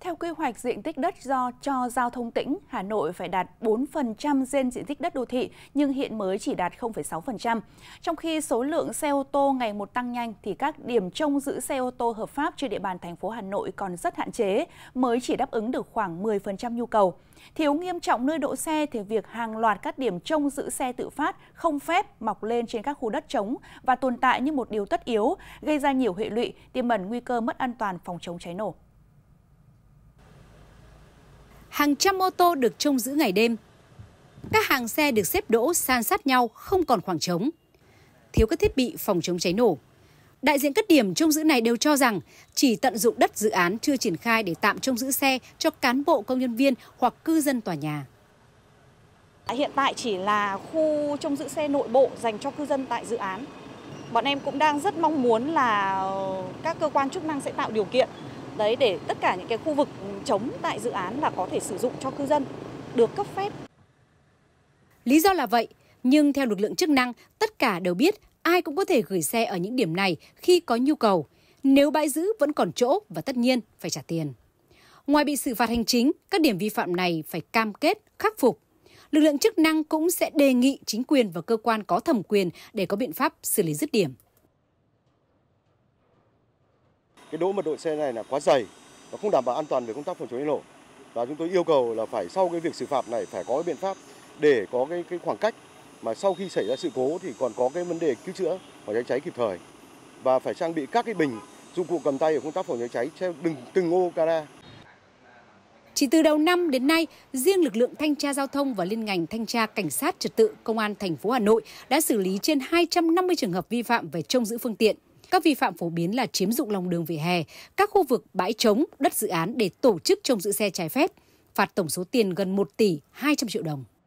Theo quy hoạch diện tích đất do cho giao thông tỉnh, Hà Nội phải đạt 4% trên diện tích đất đô thị nhưng hiện mới chỉ đạt 0,6%. Trong khi số lượng xe ô tô ngày một tăng nhanh thì các điểm trông giữ xe ô tô hợp pháp trên địa bàn thành phố Hà Nội còn rất hạn chế, mới chỉ đáp ứng được khoảng 10% nhu cầu. Thiếu nghiêm trọng nơi đỗ xe thì việc hàng loạt các điểm trông giữ xe tự phát không phép mọc lên trên các khu đất trống và tồn tại như một điều tất yếu, gây ra nhiều hệ lụy, tiềm ẩn nguy cơ mất an toàn phòng chống cháy nổ hàng trăm ô tô được trông giữ ngày đêm. Các hàng xe được xếp đỗ san sát nhau không còn khoảng trống. Thiếu các thiết bị phòng chống cháy nổ. Đại diện các điểm trông giữ này đều cho rằng chỉ tận dụng đất dự án chưa triển khai để tạm trông giữ xe cho cán bộ công nhân viên hoặc cư dân tòa nhà. À, hiện tại chỉ là khu trông giữ xe nội bộ dành cho cư dân tại dự án. Bọn em cũng đang rất mong muốn là các cơ quan chức năng sẽ tạo điều kiện đấy để tất cả những cái khu vực trống tại dự án là có thể sử dụng cho cư dân được cấp phép. Lý do là vậy, nhưng theo lực lượng chức năng, tất cả đều biết ai cũng có thể gửi xe ở những điểm này khi có nhu cầu. Nếu bãi giữ vẫn còn chỗ và tất nhiên phải trả tiền. Ngoài bị xử phạt hành chính, các điểm vi phạm này phải cam kết khắc phục. Lực lượng chức năng cũng sẽ đề nghị chính quyền và cơ quan có thẩm quyền để có biện pháp xử lý dứt điểm cái đỗ mật độ xe này là quá dày và không đảm bảo an toàn về công tác phòng chống cháy nổ và chúng tôi yêu cầu là phải sau cái việc xử phạt này phải có cái biện pháp để có cái cái khoảng cách mà sau khi xảy ra sự cố thì còn có cái vấn đề cứu chữa và cháy cháy kịp thời và phải trang bị các cái bình dụng cụ cầm tay ở công tác phòng cháy cháy theo từng từng ô cara chỉ từ đầu năm đến nay, riêng lực lượng thanh tra giao thông và liên ngành thanh tra cảnh sát trật tự công an thành phố Hà Nội đã xử lý trên 250 trường hợp vi phạm về trông giữ phương tiện. Các vi phạm phổ biến là chiếm dụng lòng đường vỉa hè, các khu vực bãi trống, đất dự án để tổ chức trông giữ xe trái phép, phạt tổng số tiền gần 1 tỷ 200 triệu đồng.